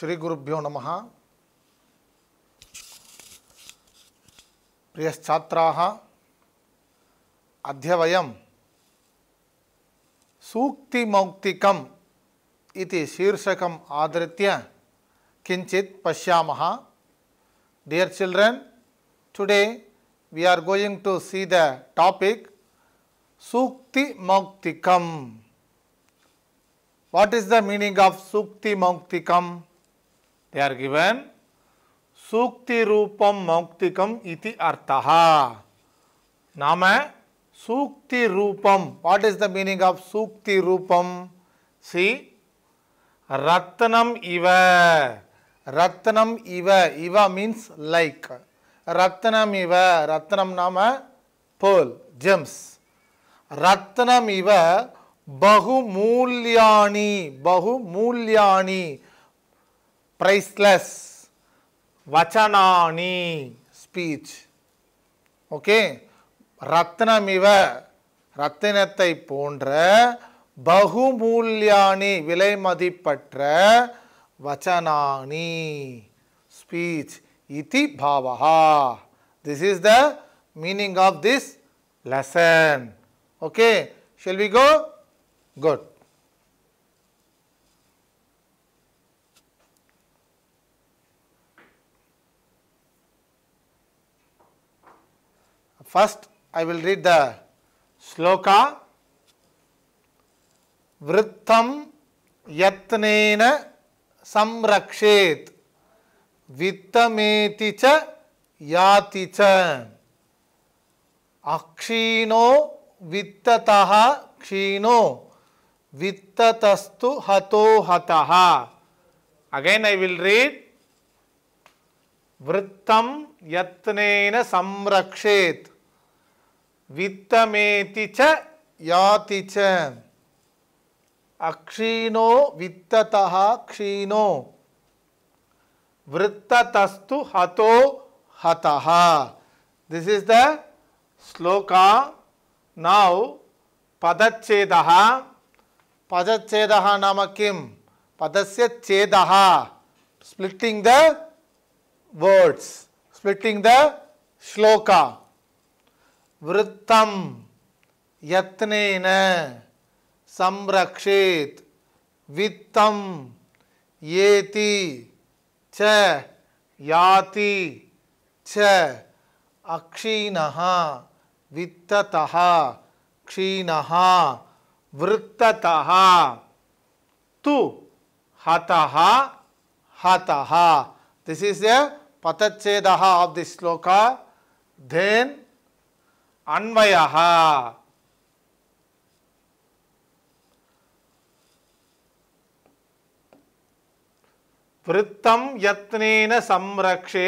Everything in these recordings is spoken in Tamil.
श्री गुरुभ्यो नम प्रियश्चात्रा अद वूक्तिमौक्तिक शीर्षक आधृत किंचि पशा dear children today we are going to see the topic सूक्तिमौक्तिक what is the meaning of सूक्तिमौक्तिक मौक्तिकम they are given सूक्ति रूपम मौक्तिकम इति अर्थः नाम सूक्ति रूपम what is the meaning of सूक्ति रूपम सी रत्नम इव रत्नम इव इव मीन्स लाइक रत्नम इव रत्नम नाम पर्ल जेम्स रत्नम इव बहुमूल्यानि बहुमूल्यानि priceless vachanani speech. Okay? Ratnamiva ரத்தினத்தை போன்ற பகுமூல்யானி விலை மதிப்பற்ற வச்சனானி ஸ்பீச் இதி பாவகா this is the meaning of this lesson okay shall we go good First, I will read the sloka. Vrittam yatnena samrakshet vittameti cha याति च अक्षीणो वित्ततः क्षीणो वित्ततस्तु हतो हतः अगेन आई विल रीड वृत्तम यत्नेन संरक्षेत वित्तमेति च याति च अक्षीणो वित्ततः क्षीणो वृत्ततस्तु हतो हतः this is the shloka now पदच्छेदः पदच्छेदः नाम किं पदस्य छेदः splitting the words splitting the shloka वृत्तम यत्न संरक्षेत वित्तम येति च याति च अक्षीण वित्त क्षीण वृत्त तु हतः हतः दिस इज द पतच्छेद ऑफ द श्लोक धेन अन्वय वृत्तम यत्न संरक्षे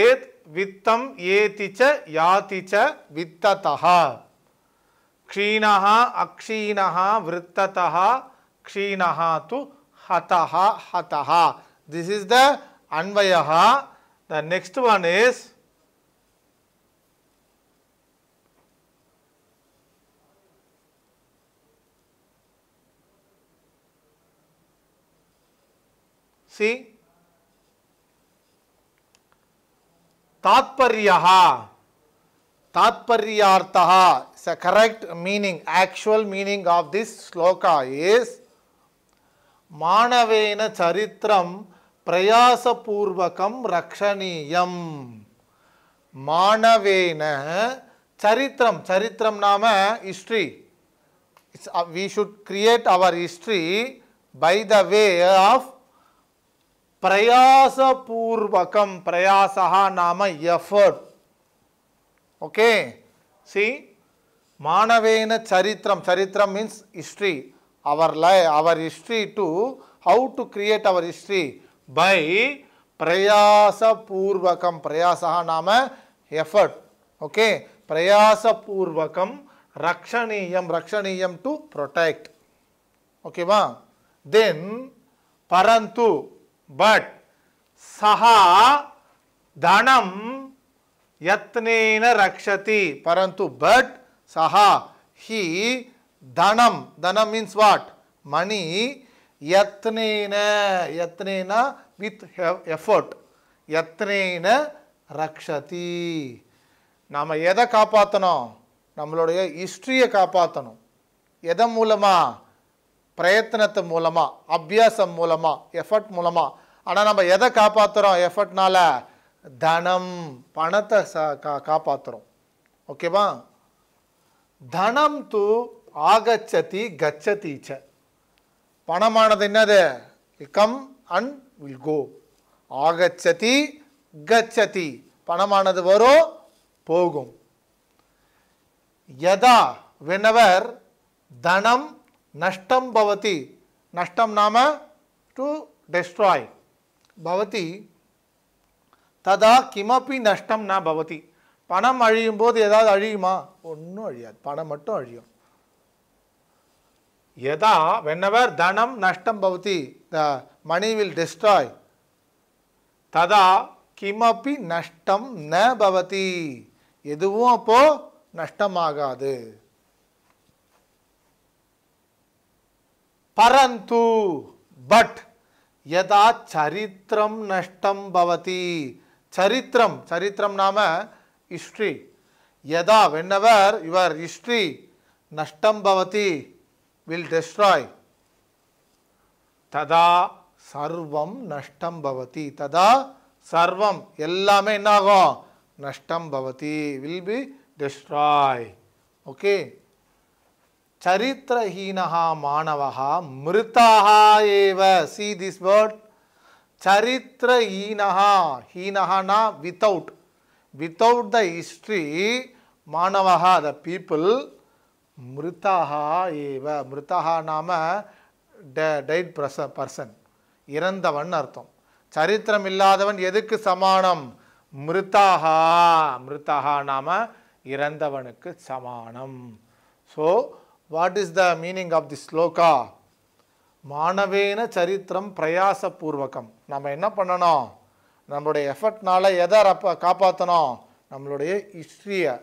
वित्तम येति च याति च वित्ततः क्षीणः अक्षीणः वृत्ततः क्षीणः तु हतः हतः दिस इज द अन्वयः the next one is see तात्पर्य तात्पर्य correct meaning actual meaning of this shloka is मानवेन चरित्र प्रयासपूर्वक रक्षणीय मानवेन चरित्र चरित्र नाम history we should create our history by the way of प्रयासपूर्वक प्रयास नाम एफर्ट ओके मानवन चरित्र चरित्र mean history our lover history to how to create our history by प्रयासपूर्वक प्रयास नाम एफर्ट ओके प्रयासपूर्वक रक्षणीय रक्षणीय टू प्रोटेक्ट ओकेवा देन परंतु பட் சஹா தனம் யத்னேன ரக்ஷதி பரந்து பட் சஹா ஹி தனம் தனம் மீன்ஸ் வாட் மணி யத்னேன யத்னேனா வித் எஃபர்ட் யத்னேன ரக்ஷதி நாம் எதை காப்பாற்றணும் நம்மளுடைய ஹிஸ்ட்ரியை காப்பாற்றணும் எதை மூலமாக பிரயத்தனத்து மூலமாக அபியாசம் மூலமாக எஃபர்ட் மூலமாக ஆனால் நம்ம எதை காப்பாற்றுறோம் எஃபர்ட்னால தனம் பணத்தை சா கா காப்பாற்றுறோம் ஓகேவா தனம் தூ ஆகச்சதி கச்சதீச்ச பணமானது என்னது கம் அண்ட் வில் கோ ஆகச்சதி கச்சதி பணமானது வரும் போகும் யதா வெனவர் தனம் நஷ்டம் பவதி நஷ்டம் நாம டு டெஸ்ட்ராய் பவதி ததா கிமப்பி நஷ்டம் நான் பவதி பணம் அழியும் போது ஏதாவது அழியுமா ஒன்றும் அழியாது பணம் மட்டும் அழியும் எதா வென்னவர் தனம் நஷ்டம் பவதி த மணி வில் டிஸ்ட்ராய் ததா கிமப்பி நஷ்டம் ந பவதி எதுவும் அப்போ நஷ்டமாகாது பரந்து பட் யதா சரித்திரம் நஷ்டம் பவதி சரித்திரம் சரித்திரம் நாம ஹிஸ்ட்ரி யதா வென்னவர் யுவர் ஹிஸ்ட்ரி நஷ்டம் பவதி வில் டெஸ்ட்ராய் ததா சர்வம் நஷ்டம் பவதி ததா சர்வம் எல்லாமே என்னாகும் நஷ்டம் பவதி வில் பி டெஸ்ட்ராய் ஓகே சரித்திரஹீனகா மாணவகா மிருத்தாகா ஏவ சி திஸ் வேர்ட் சரித்திரஹீனகா ஹீனஹானா வித்தவுட் வித்தவுட் த ஹிஸ்ட்ரி மாணவகா த பீப்புள் மிருத்தாகா ஏவ மிருத்தாகா நாம டைட் பிரச பர்சன் இறந்தவன் அர்த்தம் சரித்திரம் இல்லாதவன் எதுக்கு சமானம் மிருத்தாகா மிருத்தாகா நாம இறந்தவனுக்கு சமானம் so what is the meaning of the sloka மாணவேன சரித்திரம் பிரயாசபூர்வகம் நம்ம என்ன பண்ணணும் நம்மளுடைய எஃபர்ட்னால் எதை ரப்ப காப்பாற்றணும் நம்மளுடைய ஹிஸ்ட்ரியை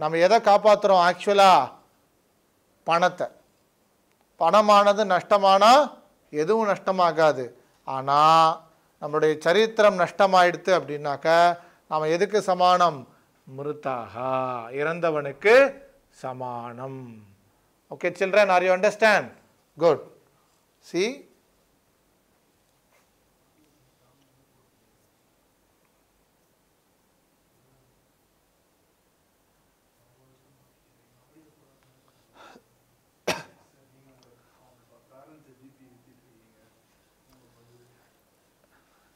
நம்ம எதை காப்பாற்றுறோம் ஆக்சுவலாக பணத்தை பணமானது நஷ்டமானால் எதுவும் நஷ்டமாகாது ஆனால் நம்மளுடைய சரித்திரம் நஷ்டமாயிடுத்து அப்படின்னாக்க நாம் எதுக்கு சமானம் மிருத்தாக இறந்தவனுக்கு சமானம் Okay, children, are you understand? Good. See?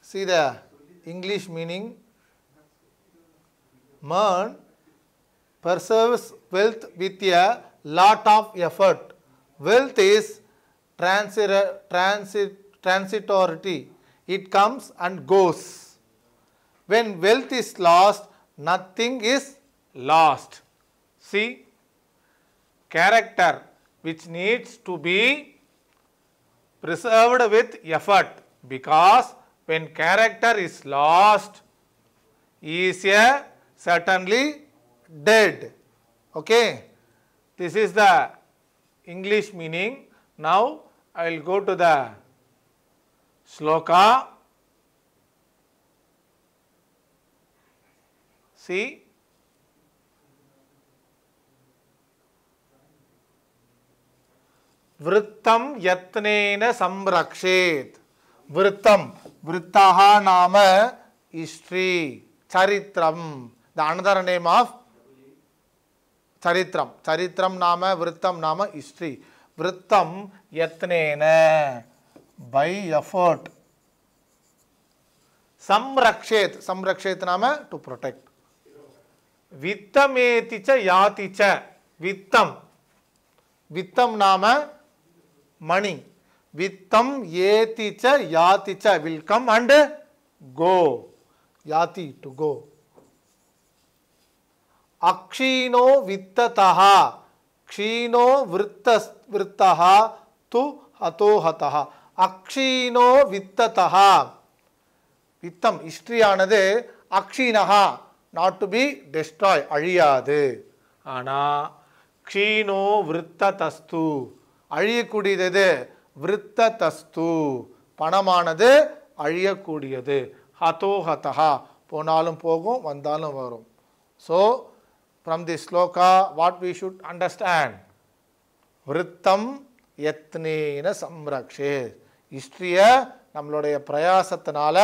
See the English meaning. Man preserves wealth with a lot of effort. Wealth is transit, transit, transitority. It comes and goes. When wealth is lost, nothing is lost. See, character which needs to be preserved with effort because when character is lost, he is a certainly dead. Okay this is the English meaning. Now I will go to the sloka. See. Vrittam yatnena samrakshet. Vrittam. Vrittaha nama istri. Charitram. The another name of சரித்திரம் சரித்திரம் நாம விரத்தம் நாம ஹிஸ்ட்ரி விரத்தம் எத்னேன பை எஃபர்ட் சம்ரக்ஷேத் சம்ரக்ஷேத் நாம டு ப்ரொடெக்ட் வித்தமேதிச்ச யாதிச்ச வித்தம் வித்தம் நாம மணி வித்தம் ஏதிச்ச யாதிச்ச வில் கம் அண்டு கோ யாதி டு கோ அக்ஷீணோ வித்ததா க்ஷீணோ விற்த்த விற்த்தா து ஹதோஹதா அக்ஷீணோ வித்ததா வித்தம் ஹிஸ்ட்ரியானது அக்ஷீனகா நாட் டு பி டெஸ்ட்ராய் அழியாது ஆனால் க்ஷீணோ விற்த்த தஸ்து அழியக்கூடியது எது தஸ்து பணமானது அழியக்கூடியது ஹதோஹதா போனாலும் போகும் வந்தாலும் வரும் so from the sloka what we should understand? Vrittam yatnena samrakshe. Istriya நம்மளுடைய பிரயாசத்தினால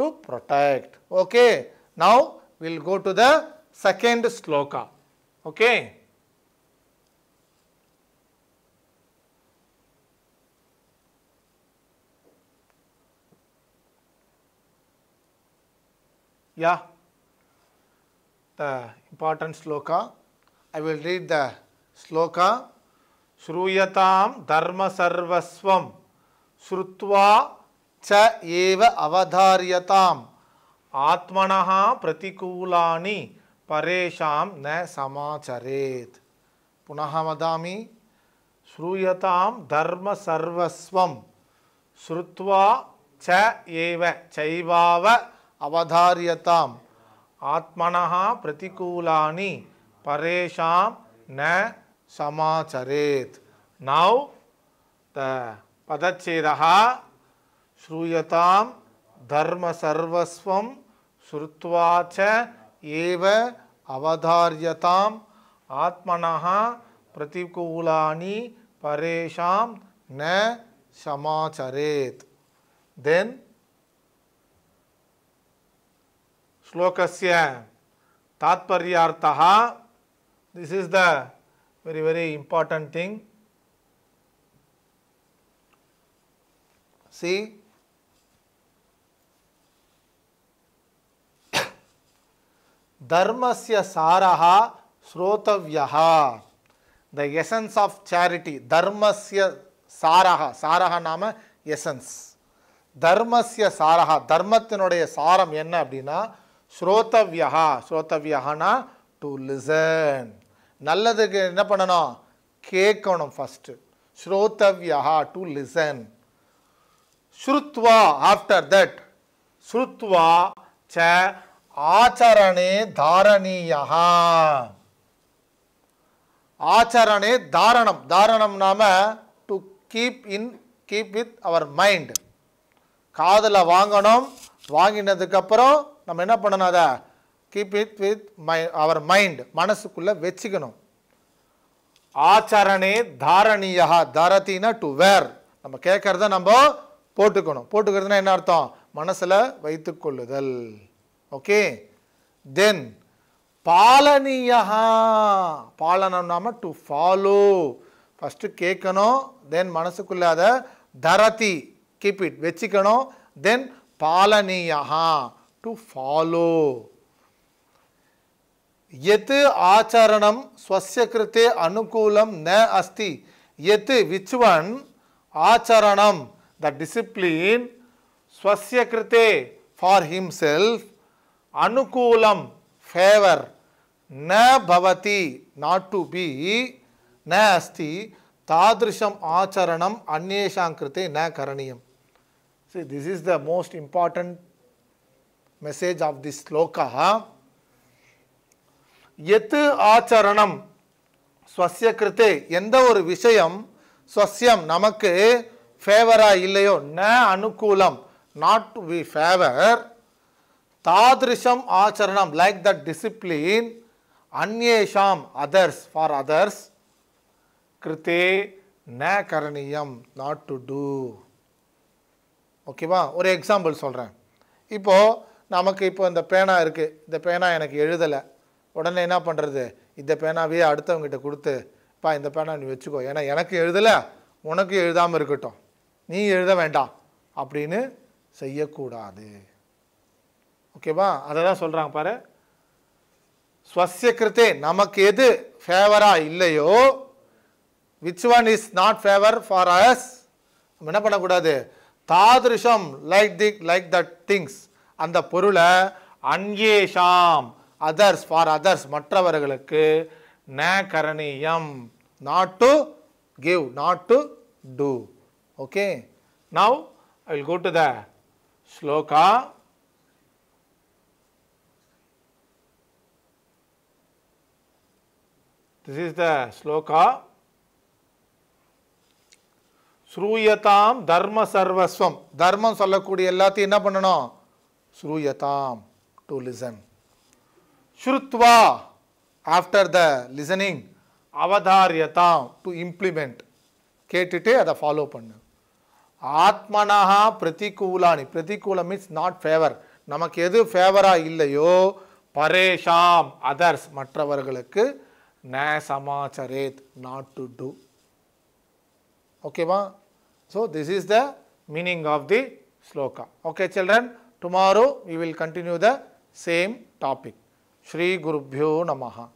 to protect okay now will go to the second sloka okay yeah the important sloka. I will read the sloka. Shruyatam dharma sarvasvam shrutva cha eva avadharyatam atmanah pratikulani paresham na samacharet. Punah vadami Shruyataam dharma sarvasvam shrutva cha eva chaivav avadharyatam आत्मन प्रतिकूला परेशा न समाचरेत नौ पदछेद पदच्छेद धर्मसर्वस्व श्रुवा एव अवधार्यताम आत्मन प्रतिकूला परेशा न समाचरेत देन ஸ்லோகஸ்ய தாத்பரியார்த்தா this is the very very important thing see தர்மஸ்ய சாரா ஸ்ரோதவியா த எசன்ஸ் ஆஃப் சேரிட்டி தர்மஸ்ய சாரா சாரா நாம எசன்ஸ் தர்மஸ்ய சாரா தர்மத்தினுடைய சாரம் என்ன அப்படின்னா ஸ்ரோத்தவ்யா ஸ்ரோத்தவ்யானா டு லிசன் நல்லதுக்கு என்ன பண்ணணும் கேட்கணும் ஃபஸ்ட்டு ஸ்ரோத்தவ்யா டு லிசன் ஸ்ருத்வா ஆஃப்டர் தட் ஸ்ருத்வா ச ஆச்சரணே தாரணீயா ஆச்சரணே தாரணம் தாரணம் நாம to keep in keep with our mind காதில் வாங்கணும் வாங்கினதுக்கப்புறம் நம்ம என்ன பண்ணணும் அதை keep it with my our mind மனசுக்குள்ளே வச்சுக்கணும் ஆச்சரணே தாரணியா தாரத்தினா டு வேர் நம்ம கேட்குறத நம்ம போட்டுக்கணும் போட்டுக்கிறதுனா என்ன அர்த்தம் மனசில் வைத்து கொள்ளுதல் ஓகே தென் பாலனியா பாலனம்னாம டு ஃபாலோ ஃபஸ்ட்டு கேட்கணும் தென் மனசுக்குள்ளே அதை தரத்தி கீப் இட் வச்சுக்கணும் தென் பாலனியா to follow. Yeti acharanam swasyakrite anukulam na asti. Yeti which one acharanam the discipline swasyakrite for himself anukulam favor na bhavati not to be na asti tadrisham acharanam anyeshankrite na karaniyam. See this is the most important message of the sloka எத்து ஆச்சரணம் ஸ்வசிய கிருத்தே எந்த ஒரு விஷயம் ஸ்வசியம் நமக்கு ஃபேவராக இல்லையோ ந அனுகூலம் நாட் டு வி ஃபேவர் தாதிருஷம் ஆச்சரணம் லைக் தட் டிசிப்ளின் அந்யேஷாம் அதர்ஸ் ஃபார் அதர்ஸ் கிருத்தே ந கரணியம் நாட் டு டூ ஓகேவா ஒரு எக்ஸாம்பிள் சொல்கிறேன் இப்போது நமக்கு இப்போ இந்த பேனா இருக்குது இந்த பேனா எனக்கு எழுதலை உடனே என்ன பண்ணுறது இந்த பேனாவே அடுத்தவங்ககிட்ட கொடுத்து பா இந்த பேனா நீ வச்சுக்கோ ஏன்னா எனக்கு எழுதலை உனக்கு எழுதாமல் இருக்கட்டும் நீ எழுத வேண்டாம் அப்படின்னு செய்யக்கூடாது ஓகேவா அதை தான் சொல்கிறாங்க பாரு ஸ்வசிய கிருத்தே நமக்கு எது ஃபேவராக இல்லையோ which one is not favour for us நம்ம என்ன பண்ணக்கூடாது தாதிருஷம் like the like that things அந்த பொருளை அன்யேஷாம் அதர்ஸ் ஃபார் அதர்ஸ் மற்றவர்களுக்கு ந கரணீயம் not to give not to do okay now I will go to the shloka this is the shloka ஸ்ரூயதாம் தர்ம சர்வஸ்வம் தர்மம் சொல்லக்கூடிய எல்லாத்தையும் என்ன பண்ணணும் ஸ்ரூயதாம் to listen. Shrutva after the listening Avadharyatam to implement கேட்டுட்டு அதை ஃபாலோ பண்ணு ஆத்மனஹா பிரதிகூலானி பிரதிகூலம் மீன்ஸ் நாட் ஃபேவர் நமக்கு எது ஃபேவராக இல்லையோ பரேஷாம் அதர்ஸ் மற்றவர்களுக்கு நே சமாச்சரேத் நாட் டு டூ ஓகேவா so this is the meaning of the shloka okay children Tomorrow we will continue the same topic. Shri Gurubhyo Namaha.